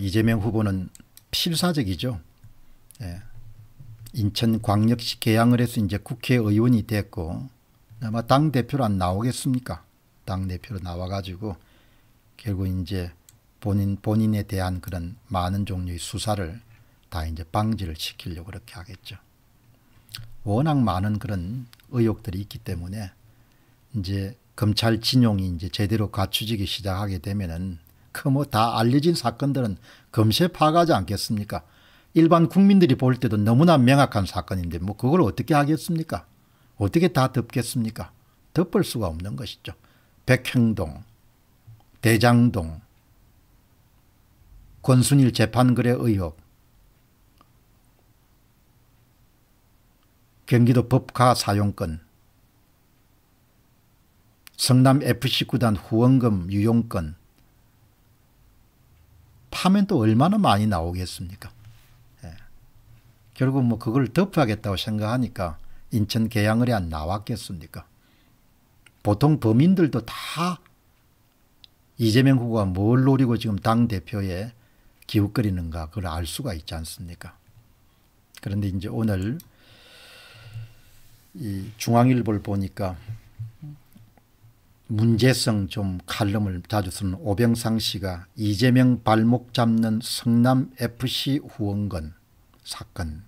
이재명 후보는 필사적이죠. 예. 인천광역시 개항을 해서 이제 국회의원이 됐고 아마 당대표로 안 나오겠습니까? 당대표로 나와가지고 결국 이제 본인, 본인에 대한 그런 많은 종류의 수사를 다 이제 방지를 시키려고 그렇게 하겠죠. 워낙 많은 그런 의혹들이 있기 때문에 이제 검찰 진용이 이제 제대로 갖추지기 시작하게 되면은 그뭐다 알려진 사건들은 금세 파가지 않겠습니까? 일반 국민들이 볼 때도 너무나 명확한 사건인데 뭐 그걸 어떻게 하겠습니까? 어떻게 다 덮겠습니까? 덮을 수가 없는 것이죠. 백행동, 대장동, 권순일 재판글의 의혹, 경기도 법카 사용권, 성남 FC 구단 후원금 유용권, 파면 또 얼마나 많이 나오겠습니까? 예. 결국 뭐 그걸 덮어야겠다고 생각하니까 인천 계양을에 안 나왔겠습니까? 보통 범인들도 다 이재명 후보가 뭘 노리고 지금 당대표에 기웃거리는가 그걸 알 수가 있지 않습니까? 그런데 이제 오늘 이 중앙일보를 보니까 문제성 좀 칼럼을 자주 쓰는 오병상 씨가 이재명 발목 잡는 성남 FC 후원금 사건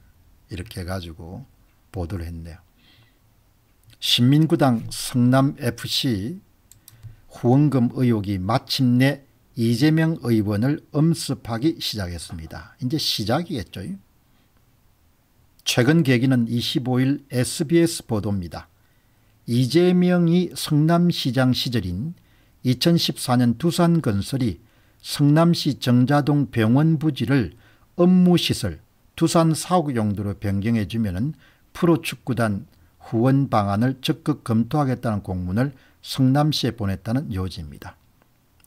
이렇게 해가지고 보도를 했네요. 신민구당 성남 FC 후원금 의혹이 마침내 이재명 의원을 엄습하기 시작했습니다. 이제 시작이겠죠. 최근 계기는 25일 SBS 보도입니다. 이재명이 성남시장 시절인 2014년 두산건설이 성남시 정자동 병원 부지를 업무시설 두산 사옥 용도로 변경해 주면 프로축구단 후원 방안을 적극 검토하겠다는 공문을 성남시에 보냈다는 요지입니다.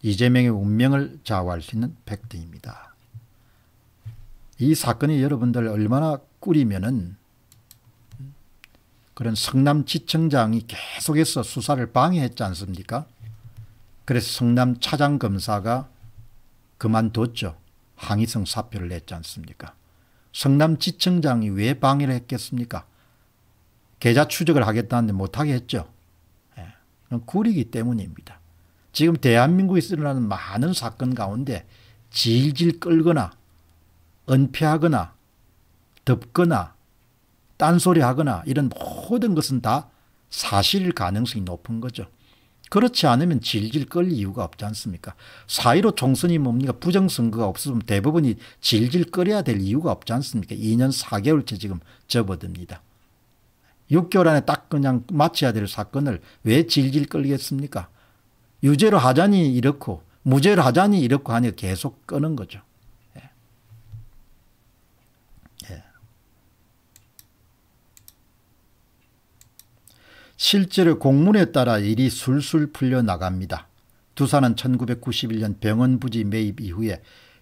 이재명의 운명을 좌우할 수 있는 팩트입니다. 이 사건이 여러분들 얼마나 꾸리면은 그런 성남지청장이 계속해서 수사를 방해했지 않습니까? 그래서 성남 차장검사가 그만뒀죠. 항의성 사표를 냈지 않습니까? 성남지청장이 왜 방해를 했겠습니까? 계좌 추적을 하겠다는데 못하게 했죠. 예. 구리기 때문입니다. 지금 대한민국에서 일어나는 많은 사건 가운데 질질 끌거나 은폐하거나 덮거나 딴소리 하거나 이런 모든 것은 다 사실일 가능성이 높은 거죠. 그렇지 않으면 질질 끌 이유가 없지 않습니까? 사이로 총선이 뭡니까? 부정선거가 없으면 대부분이 질질 끌어야 될 이유가 없지 않습니까? 2년 4개월째 지금 접어듭니다. 6개월 안에 딱 그냥 마쳐야 될 사건을 왜 질질 끌겠습니까? 유죄로 하자니 이렇고 무죄로 하자니 이렇고 하니 계속 끄는 거죠. 실제로 공문에 따라 일이 술술 풀려 나갑니다. 두산은 1991년 병원 부지 매입 이후에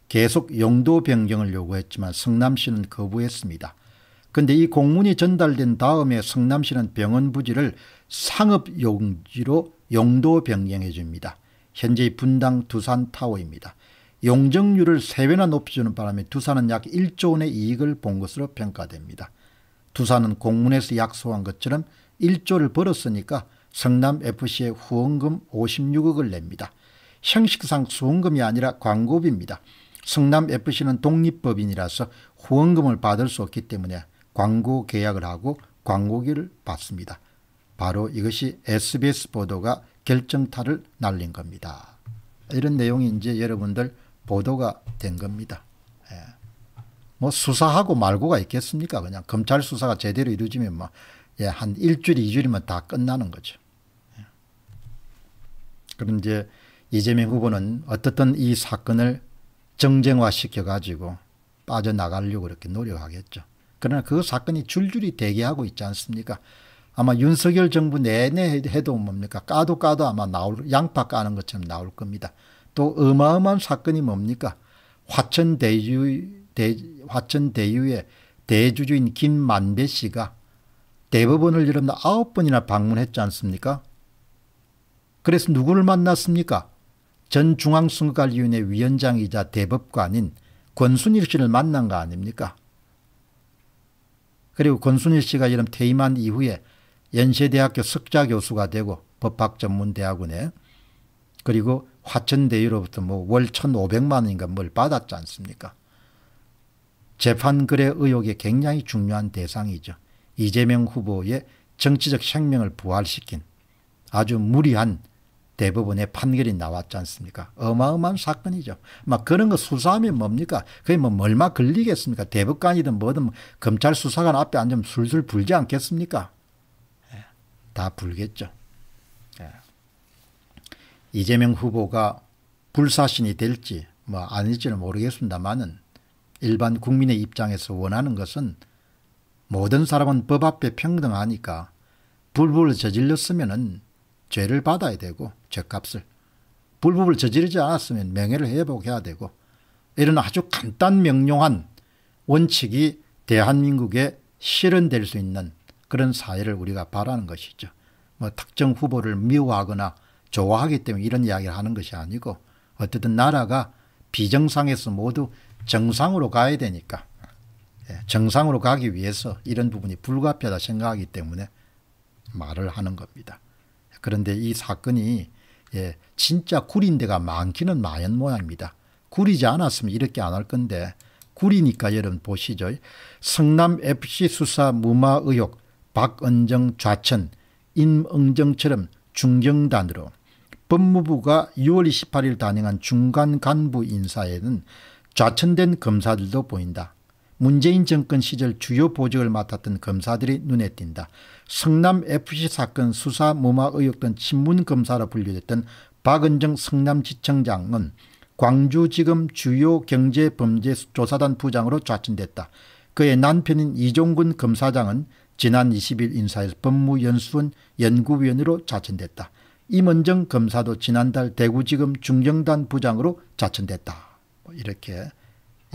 계속 영도 변경을 요구했지만 성남시는 거부했습니다. 근데 이 공문이 전달된 다음에 성남시는 병원 부지를 상업용지로 용도 변경해 줍니다. 현재 분당 두산타워입니다. 용적률을 3배나 높여주는 바람에 두산은 약 1조 원의 이익을 본 것으로 평가됩니다. 두산은 공문에서 약속한 것처럼 1조를 벌었으니까 성남FC에 후원금 56억을 냅니다. 형식상 수원금이 아니라 광고비입니다. 성남FC는 독립법인이라서 후원금을 받을 수 없기 때문에 광고 계약을 하고 광고기를 받습니다. 바로 이것이 SBS 보도가 결정타를 날린 겁니다. 이런 내용이 이제 여러분들 보도가 된 겁니다. 예. 뭐 수사하고 말고가 있겠습니까? 그냥 검찰 수사가 제대로 이루어지면 뭐 예, 한 일주일, 이주일이면 다 끝나는 거죠. 예. 그럼 이제 이재명 후보는 어떻든 이 사건을 정쟁화시켜가지고 빠져나가려고 그렇게 노력하겠죠. 그러나 그 사건이 줄줄이 대기하고 있지 않습니까? 아마 윤석열 정부 내내 해도 뭡니까? 까도 까도 아마 나올, 양파 까는 것처럼 나올 겁니다. 또 어마어마한 사건이 뭡니까? 화천대유, 대, 화천대유의 대주주인 김만배 씨가 대법원을 여러분 아홉 번이나 방문했지 않습니까? 그래서 누구를 만났습니까? 전 중앙선거관리위원회 위원장이자 대법관인 권순일 씨를 만난 거 아닙니까? 그리고 권순일 씨가 이런 퇴임한 이후에 연세대학교 석좌 교수가 되고 법학전문대학원에 그리고 화천대유로부터 뭐월 1,500만 원인가 뭘 받았지 않습니까? 재판글의 의혹에 굉장히 중요한 대상이죠. 이재명 후보의 정치적 생명을 부활시킨 아주 무리한 대법원의 판결이 나왔지 않습니까? 어마어마한 사건이죠. 막 그런 거 수사하면 뭡니까? 그게 뭐 얼마 걸리겠습니까? 대법관이든 뭐든 검찰 수사관 앞에 앉으면 술술 불지 않겠습니까? 예, 다 불겠죠. 예. 이재명 후보가 불사신이 될지 뭐 아닐지는 모르겠습니다만은 일반 국민의 입장에서 원하는 것은 모든 사람은 법 앞에 평등하니까 불법을 저질렀으면 죄를 받아야 되고 죄값을 불법을 저지르지 않았으면 명예를 회복해야 되고 이런 아주 간단 명료한 원칙이 대한민국에 실현될 수 있는 그런 사회를 우리가 바라는 것이죠. 뭐 특정 후보를 미워하거나 좋아하기 때문에 이런 이야기를 하는 것이 아니고 어쨌든 나라가 비정상에서 모두 정상으로 가야 되니까 예, 정상으로 가기 위해서 이런 부분이 불가피하다 생각하기 때문에 말을 하는 겁니다. 그런데 이 사건이 예, 진짜 구린 데가 많기는 많은 모양입니다. 구리지 않았으면 이렇게 안 할 건데 구리니까 여러분 보시죠. 성남 FC 수사 무마 의혹 박은정 좌천 임응정처럼 중경단으로 법무부가 6월 28일 단행한 중간 간부 인사에는 좌천된 검사들도 보인다. 문재인 정권 시절 주요 보직을 맡았던 검사들이 눈에 띈다. 성남 FC 사건 수사 무마 의혹 등 친문 검사로 분류됐던 박은정 성남지청장은 광주지검 주요 경제범죄조사단 부장으로 좌천됐다. 그의 남편인 이종근 검사장은 지난 20일 인사에서 법무연수원 연구위원으로 좌천됐다. 임원정 검사도 지난달 대구지검 중경단 부장으로 좌천됐다. 뭐 이렇게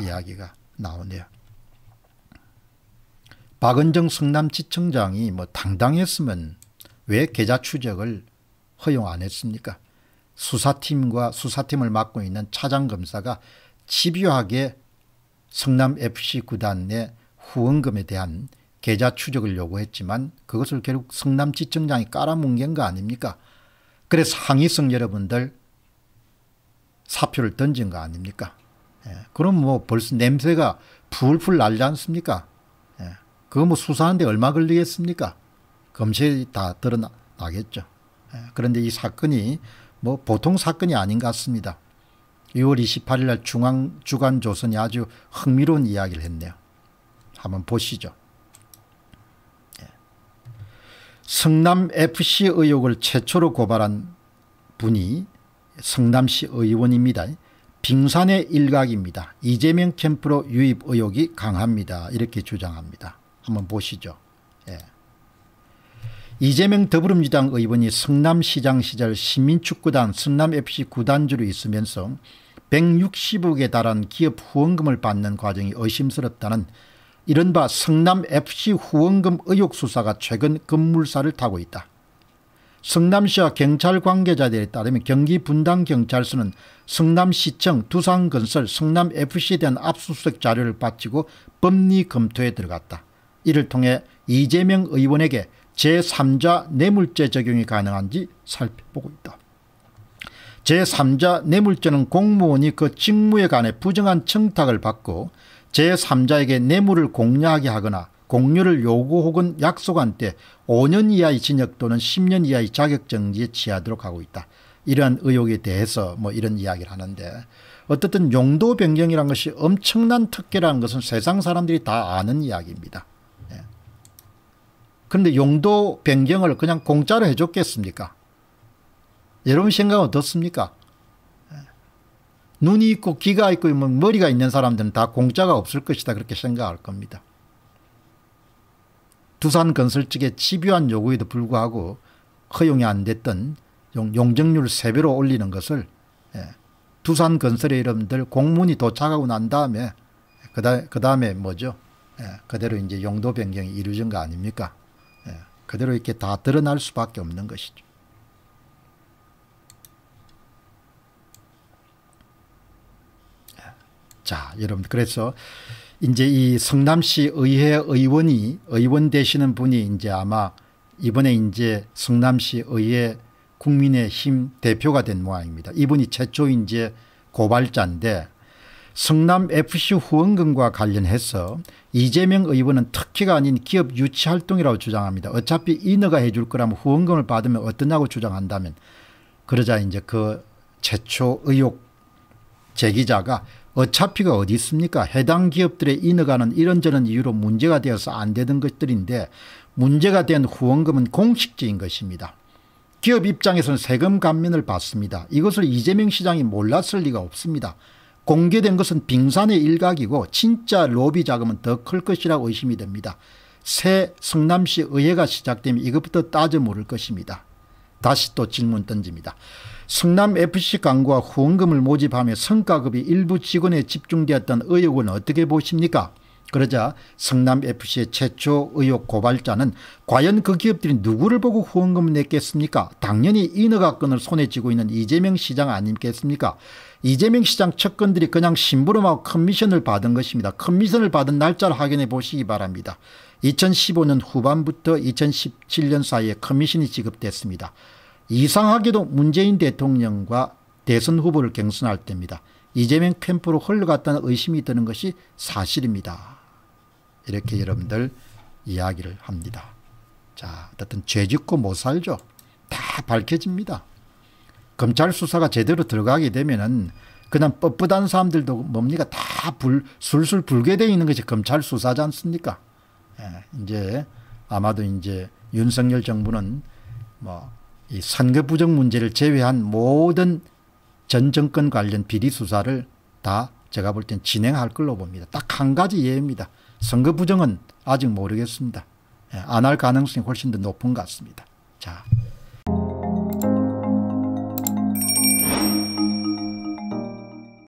이야기가 나오네요. 박은정 성남지청장이 뭐 당당했으면 왜 계좌 추적을 허용 안 했습니까? 수사팀과 수사팀을 맡고 있는 차장검사가 집요하게 성남FC 구단 내 후원금에 대한 계좌 추적을 요구했지만 그것을 결국 성남지청장이 깔아뭉갠 거 아닙니까? 그래서 항의성 여러분들 사표를 던진 거 아닙니까? 예, 그럼 뭐 벌써 냄새가 풀풀 날지 않습니까? 그거 뭐 수사하는데 얼마 걸리겠습니까? 검찰이 다 드러나겠죠. 예, 그런데 이 사건이 뭐 보통 사건이 아닌 것 같습니다. 6월 28일 날 중앙 주간조선이 아주 흥미로운 이야기를 했네요. 한번 보시죠. 예. 성남 FC 의혹을 최초로 고발한 분이 성남시 의원입니다. 빙산의 일각입니다. 이재명 캠프로 유입 의혹이 강합니다. 이렇게 주장합니다. 한번 보시죠. 예. 이재명 더불어민주당 의원이 성남시장 시절 시민축구단 성남FC 구단주로 있으면서 160억에 달한 기업 후원금을 받는 과정이 의심스럽다는 이른바 성남FC 후원금 의혹 수사가 최근 급물살을 타고 있다. 성남시와 경찰 관계자들에 따르면 경기분당경찰서는 성남시청 두산건설 성남FC에 대한 압수수색 자료를 바치고 법리 검토에 들어갔다. 이를 통해 이재명 의원에게 제3자 뇌물죄 적용이 가능한지 살펴보고 있다. 제3자 뇌물죄는 공무원이 그 직무에 관해 부정한 청탁을 받고 제3자에게 뇌물을 공유하게 하거나 공유를 요구 혹은 약속한 때 5년 이하의 징역 또는 10년 이하의 자격정지에 취하도록 하고 있다. 이러한 의혹에 대해서 뭐 이런 이야기를 하는데 어떻든 용도 변경이란 것이 엄청난 특혜라는 것은 세상 사람들이 다 아는 이야기입니다. 그런데 용도 변경을 그냥 공짜로 해줬겠습니까? 여러분 생각 어떻습니까? 눈이 있고 귀가 있고 뭐 머리가 있는 사람들은 다 공짜가 없을 것이다 그렇게 생각할 겁니다. 두산 건설 측의 집요한 요구에도 불구하고 허용이 안 됐던 용, 정률 3배로 올리는 것을 예, 두산 건설의 이름들 공문이 도착하고 난 다음에 그, 그 다음에 뭐죠? 예, 그대로 이제 용도 변경이 이루어진 거 아닙니까? 그대로 이렇게 다 드러날 수밖에 없는 것이죠. 자, 여러분 그래서 이제 이 성남시 의회 의원이 의원 되시는 분이 이제 아마 이번에 이제 성남시 의회 국민의힘 대표가 된 모양입니다. 이분이 최초 이제 고발자인데 성남FC 후원금과 관련해서 이재명 의원은 특혜가 아닌 기업 유치활동이라고 주장합니다. 어차피 인허가 해줄 거라면 후원금을 받으면 어떠냐고 주장한다면 그러자 이제 그 최초 의혹 제기자가 어차피가 어디 있습니까 해당 기업들의 인허가는 이런저런 이유로 문제가 되어서 안 되던 것들인데 문제가 된 후원금은 공식적인 것입니다. 기업 입장에서는 세금 감면을 받습니다. 이것을 이재명 시장이 몰랐을 리가 없습니다. 공개된 것은 빙산의 일각이고 진짜 로비 자금은 더 클 것이라고 의심이 됩니다. 새 성남시 의회가 시작되면 이것부터 따져 물을 것입니다. 다시 또 질문 던집니다. 성남FC 광고와 후원금을 모집하며 성과급이 일부 직원에 집중되었던 의혹은 어떻게 보십니까? 그러자 성남FC의 최초 의혹 고발자는 과연 그 기업들이 누구를 보고 후원금을 냈겠습니까? 당연히 인허가권을 손에 쥐고 있는 이재명 시장 아니겠습니까? 이재명 시장 측근들이 그냥 심부름하고 커미션을 받은 것입니다. 커미션을 받은 날짜를 확인해 보시기 바랍니다. 2015년 후반부터 2017년 사이에 커미션이 지급됐습니다. 이상하게도 문재인 대통령과 대선 후보를 경선할 때입니다. 이재명 캠프로 흘러갔다는 의심이 드는 것이 사실입니다. 이렇게 여러분들 이야기를 합니다. 자, 어쨌든 죄 짓고 못 살죠. 다 밝혀집니다. 검찰 수사가 제대로 들어가게 되면은 그냥 뻣뻣한 사람들도 뭡니까 다 불, 술술 불게 돼 있는 것이 검찰 수사지 않습니까? 예, 이제 아마도 이제 윤석열 정부는 뭐 이 선거 부정 문제를 제외한 모든 전 정권 관련 비리 수사를 다 제가 볼 땐 진행할 걸로 봅니다. 딱 한 가지 예입니다. 선거 부정은 아직 모르겠습니다. 예, 안할 가능성이 훨씬 더 높은 것 같습니다. 자.